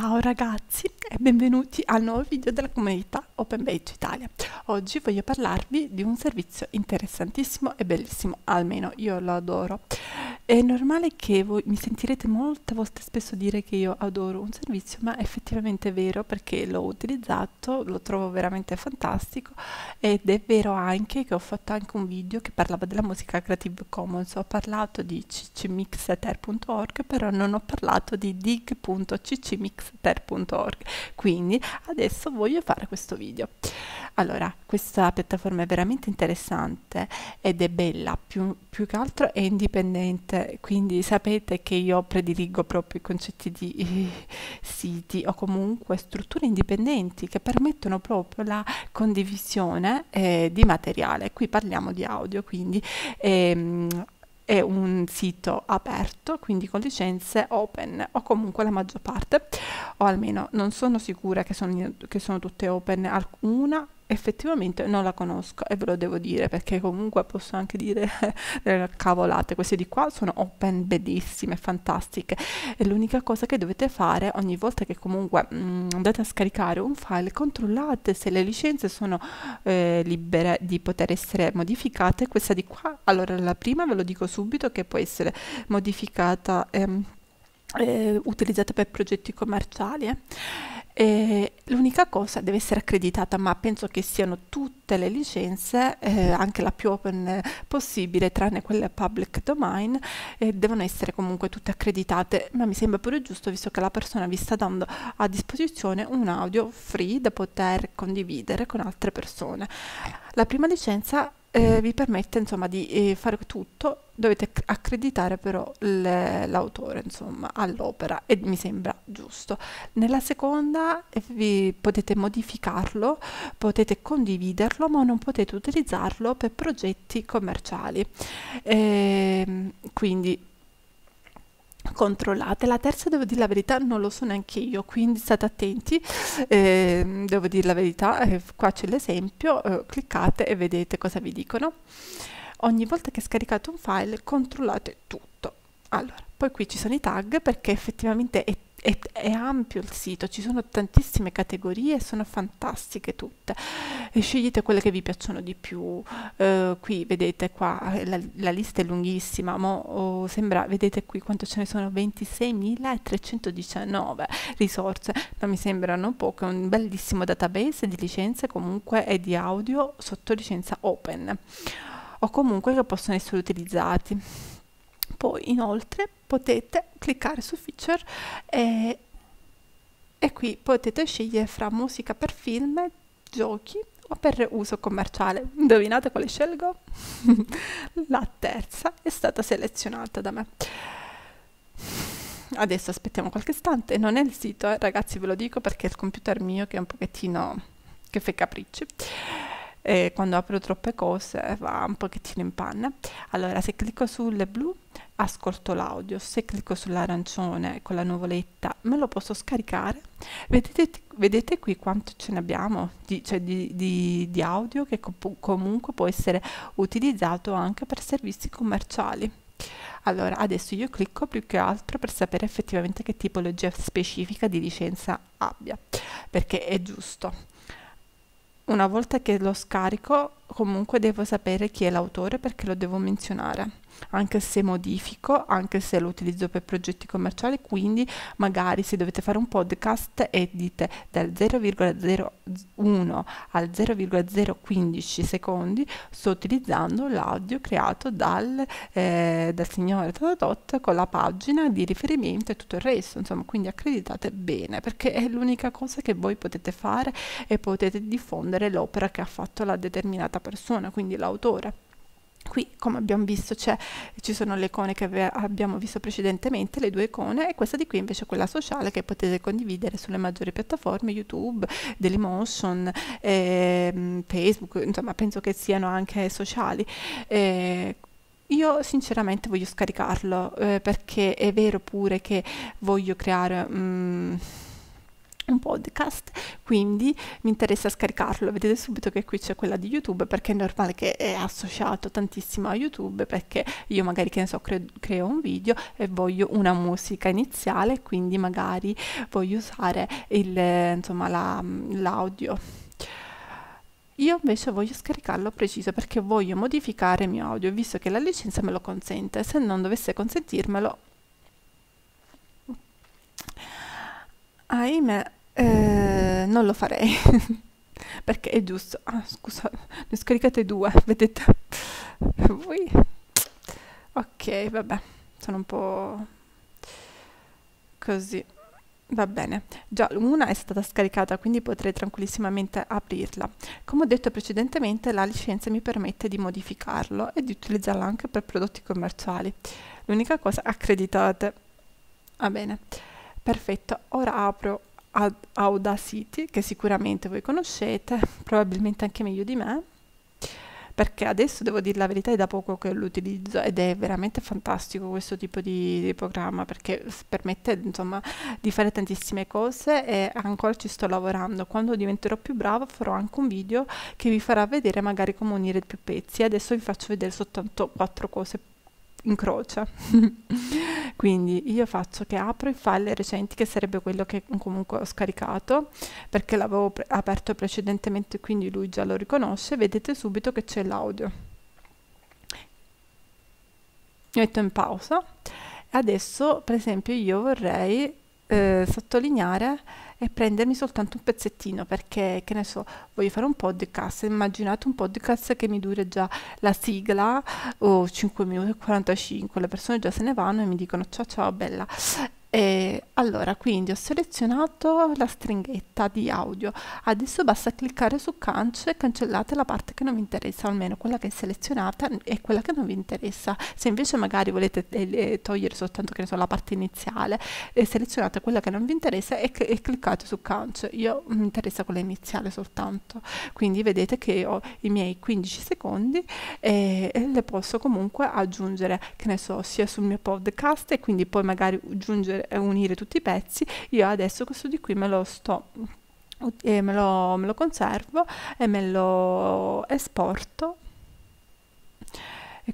Ciao ragazzi e benvenuti al nuovo video della comunità Open Beige Italia. Oggi voglio parlarvi di un servizio interessantissimo e bellissimo, almeno io lo adoro. È normale che voi mi sentirete molte volte spesso dire che io adoro un servizio, ma è effettivamente vero perché l'ho utilizzato, lo trovo veramente fantastico ed è vero anche che ho fatto anche un video che parlava della musica Creative Commons, ho parlato di ccmixter.org, però non ho parlato di dig.ccmixter.org, quindi adesso voglio fare questo video. Allora, questa piattaforma è veramente interessante ed è bella, più, più che altro è indipendente quindi sapete che io prediligo proprio i concetti di eh, siti o comunque strutture indipendenti che permettono proprio la condivisione eh, di materiale. Qui parliamo di audio, quindi ehm, è un sito aperto, quindi con licenze open o comunque la maggior parte, o almeno non sono sicura che sono, che sono tutte open, alcuna effettivamente non la conosco e ve lo devo dire perché comunque posso anche dire cavolate, queste di qua sono open bellissime, fantastiche e l'unica cosa che dovete fare ogni volta che comunque mh, mm, andate a scaricare un file controllate se le licenze sono eh, libere di poter essere modificate questa di qua, allora la prima ve lo dico subito che può essere modificata ehm, eh, utilizzata per progetti commerciali eh. E l'unica cosa deve essere accreditata, ma penso che siano tutte le licenze, eh, anche la più open possibile, tranne quelle public domain, eh, devono essere comunque tutte accreditate, ma mi sembra pure giusto visto che la persona vi sta dando a disposizione un audio free da poter condividere con altre persone. La prima licenza eh, vi permette insomma di eh, fare tutto, dovete accreditare però l'autore insomma all'opera e mi sembra giusto. Nella seconda eh, vi potete modificarlo, potete condividerlo ma non potete utilizzarlo per progetti commerciali. E, ehm, quindi controllate. La terza, devo dire la verità, non lo so neanche io, quindi state attenti. Eh, devo dire la verità, eh, qua c'è l'esempio, eh, cliccate e vedete cosa vi dicono. Ogni volta che scaricate un file controllate tutto. Allora, poi qui ci sono i tag perché effettivamente è è, è, ampio il sito, ci sono tantissime categorie, sono fantastiche tutte. E scegliete quelle che vi piacciono di più. Eh, qui vedete qua, la, la lista è lunghissima, ma oh, sembra, vedete qui quanto ce ne sono 26.319 risorse, ma mi sembrano poche, un bellissimo database di licenze comunque e di audio sotto licenza open o comunque che possono essere utilizzati. Poi inoltre potete cliccare su feature e, e qui potete scegliere fra musica per film, giochi o per uso commerciale. Indovinate quale scelgo? La terza è stata selezionata da me. Adesso aspettiamo qualche istante, non è il sito, eh, ragazzi ve lo dico perché è il computer mio che è un pochettino che fa capricci e quando apro troppe cose va un pochettino in panna. Allora, se clicco sul blu ascolto l'audio, se clicco sull'arancione con la nuvoletta me lo posso scaricare. Vedete, vedete qui quanto ce ne abbiamo di, cioè di, di, di audio che com comunque può essere utilizzato anche per servizi commerciali. Allora, adesso io clicco più che altro per sapere effettivamente che tipologia specifica di licenza abbia, perché è giusto una volta che lo scarico comunque devo sapere chi è l'autore perché lo devo menzionare anche se modifico, anche se lo utilizzo per progetti commerciali, quindi magari se dovete fare un podcast edite dal 0,01 al 0,015 secondi sto utilizzando l'audio creato dal, eh, dal signore Tadadot con la pagina di riferimento e tutto il resto, insomma, quindi accreditate bene perché è l'unica cosa che voi potete fare e potete diffondere l'opera che ha fatto la determinata persona, quindi l'autore qui come abbiamo visto ci sono le icone che abbiamo visto precedentemente, le due icone e questa di qui invece è quella sociale che potete condividere sulle maggiori piattaforme YouTube, Dailymotion, eh, Facebook, insomma penso che siano anche sociali. Eh, io sinceramente voglio scaricarlo eh, perché è vero pure che voglio creare... Mm, un podcast, quindi mi interessa scaricarlo. Vedete subito che qui c'è quella di YouTube perché è normale che è associato tantissimo a YouTube perché io magari che ne so creo, creo un video e voglio una musica iniziale, quindi magari voglio usare il, insomma, la, l'audio. Io invece voglio scaricarlo preciso perché voglio modificare il mio audio, visto che la licenza me lo consente. Se non dovesse consentirmelo, ahimè, eh, non lo farei perché è giusto ah scusa ne scaricate due vedete voi ok vabbè sono un po così va bene già una è stata scaricata quindi potrei tranquillissimamente aprirla come ho detto precedentemente la licenza mi permette di modificarlo e di utilizzarla anche per prodotti commerciali l'unica cosa accreditate va bene perfetto ora apro Audacity, che sicuramente voi conoscete, probabilmente anche meglio di me, perché adesso devo dire la verità, è da poco che lo utilizzo ed è veramente fantastico questo tipo di, di programma perché permette insomma, di fare tantissime cose e ancora ci sto lavorando. Quando diventerò più brava farò anche un video che vi farà vedere magari come unire più pezzi. Adesso vi faccio vedere soltanto quattro cose incrocia quindi io faccio che apro i file recenti che sarebbe quello che comunque ho scaricato perché l'avevo pre aperto precedentemente quindi lui già lo riconosce vedete subito che c'è l'audio metto in pausa adesso per esempio io vorrei eh, sottolineare e prendermi soltanto un pezzettino perché, che ne so, voglio fare un podcast, immaginate un podcast che mi dure già la sigla o oh, 5 minuti e 45, le persone già se ne vanno e mi dicono ciao ciao bella. E allora quindi ho selezionato la stringhetta di audio adesso basta cliccare su cance e cancellate la parte che non vi interessa almeno quella che è selezionata e quella che non vi interessa se invece magari volete eh, togliere soltanto so, la parte iniziale eh, selezionate quella che non vi interessa e, e cliccate su cance io mm, mi interessa quella iniziale soltanto quindi vedete che ho i miei 15 secondi e, eh, e le posso comunque aggiungere che ne so sia sul mio podcast e quindi poi magari aggiungere unire tutti tutti i pezzi io adesso questo di qui me lo sto me lo, me lo conservo e me lo esporto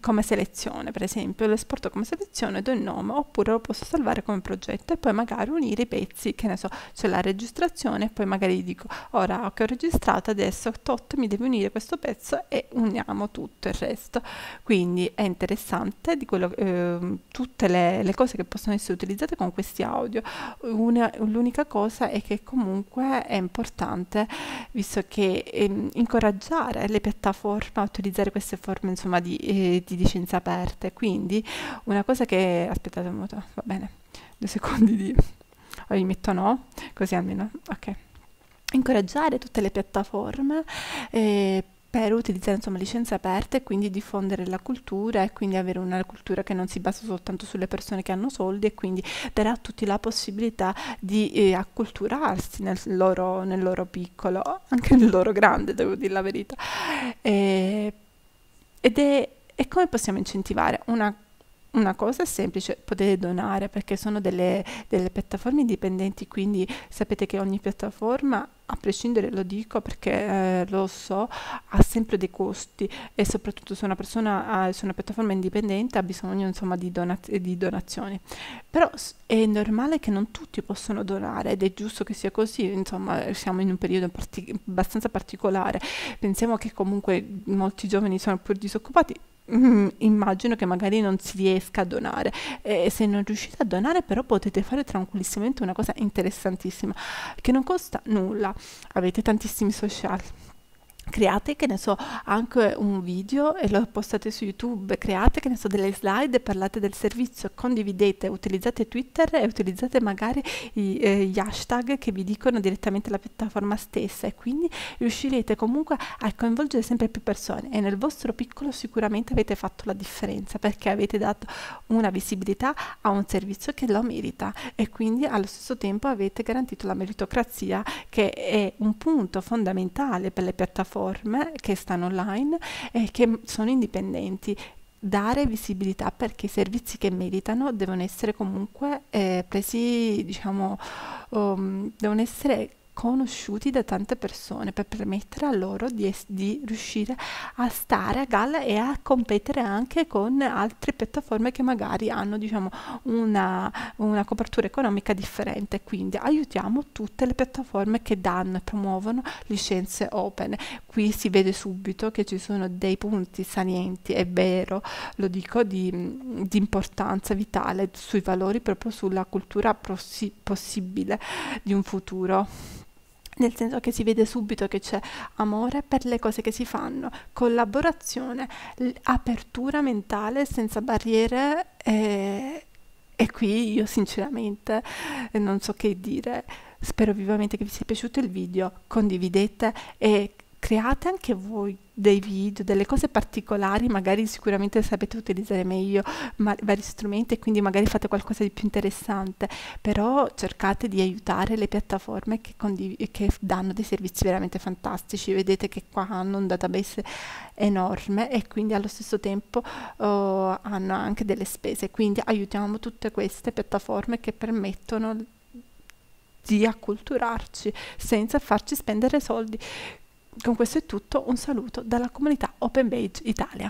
come selezione, per esempio, lo esporto come selezione, do il nome, oppure lo posso salvare come progetto e poi magari unire i pezzi, che ne so, c'è la registrazione e poi magari dico, ora che ho registrato adesso, tot, mi devi unire questo pezzo e uniamo tutto il resto. Quindi è interessante di quello, eh, tutte le, le, cose che possono essere utilizzate con questi audio. l'unica cosa è che comunque è importante, visto che eh, incoraggiare le piattaforme a utilizzare queste forme, insomma, di... Eh, di, licenze aperte. Quindi una cosa che... aspettate un momento, va bene, due secondi di... Oh, o mi metto no, così almeno, ok. Incoraggiare tutte le piattaforme eh, per utilizzare insomma, licenze aperte e quindi diffondere la cultura e quindi avere una cultura che non si basa soltanto sulle persone che hanno soldi e quindi darà a tutti la possibilità di eh, acculturarsi nel loro, nel loro, piccolo, anche nel loro grande, devo dire la verità. Eh, ed è e come possiamo incentivare? Una, una cosa è semplice, potete donare perché sono delle, delle piattaforme indipendenti, quindi sapete che ogni piattaforma a prescindere lo dico perché eh, lo so, ha sempre dei costi e soprattutto se una persona ha, su una piattaforma indipendente ha bisogno insomma, di, donaz di, donazioni. Però è normale che non tutti possono donare ed è giusto che sia così, insomma siamo in un periodo partic abbastanza particolare, pensiamo che comunque molti giovani sono pur disoccupati, Mm, immagino che magari non si riesca a donare e se non riuscite a donare però potete fare tranquillissimamente una cosa interessantissima che non costa nulla avete tantissimi social create che ne so anche un video e lo postate su youtube create che ne so delle slide parlate del servizio condividete utilizzate twitter e utilizzate magari i, eh, gli hashtag che vi dicono direttamente la piattaforma stessa e quindi riuscirete comunque a coinvolgere sempre più persone e nel vostro piccolo sicuramente avete fatto la differenza perché avete dato una visibilità a un servizio che lo merita e quindi allo stesso tempo avete garantito la meritocrazia che è un punto fondamentale per le piattaforme piattaforme che stanno online e che sono indipendenti dare visibilità perché i servizi che meritano devono essere comunque eh, presi, diciamo, um, devono essere conosciuti da tante persone per permettere a loro di, di riuscire a stare a galla e a competere anche con altre piattaforme che magari hanno diciamo, una, una copertura economica differente. Quindi aiutiamo tutte le piattaforme che danno e promuovono licenze open. Qui si vede subito che ci sono dei punti salienti, è vero, lo dico, di, di importanza vitale sui valori proprio sulla cultura possibile di un futuro nel senso che si vede subito che c'è amore per le cose che si fanno, collaborazione, apertura mentale senza barriere e, eh, e qui io sinceramente eh, non so che dire. Spero vivamente che vi sia piaciuto il video, condividete e create anche voi dei video, delle cose particolari, magari sicuramente sapete utilizzare meglio vari strumenti e quindi magari fate qualcosa di più interessante, però cercate di aiutare le piattaforme che, che danno dei servizi veramente fantastici, vedete che qua hanno un database enorme e quindi allo stesso tempo oh, hanno anche delle spese, quindi aiutiamo tutte queste piattaforme che permettono di acculturarci senza farci spendere soldi. Con questo è tutto, un saluto dalla comunità Open Beige Italia.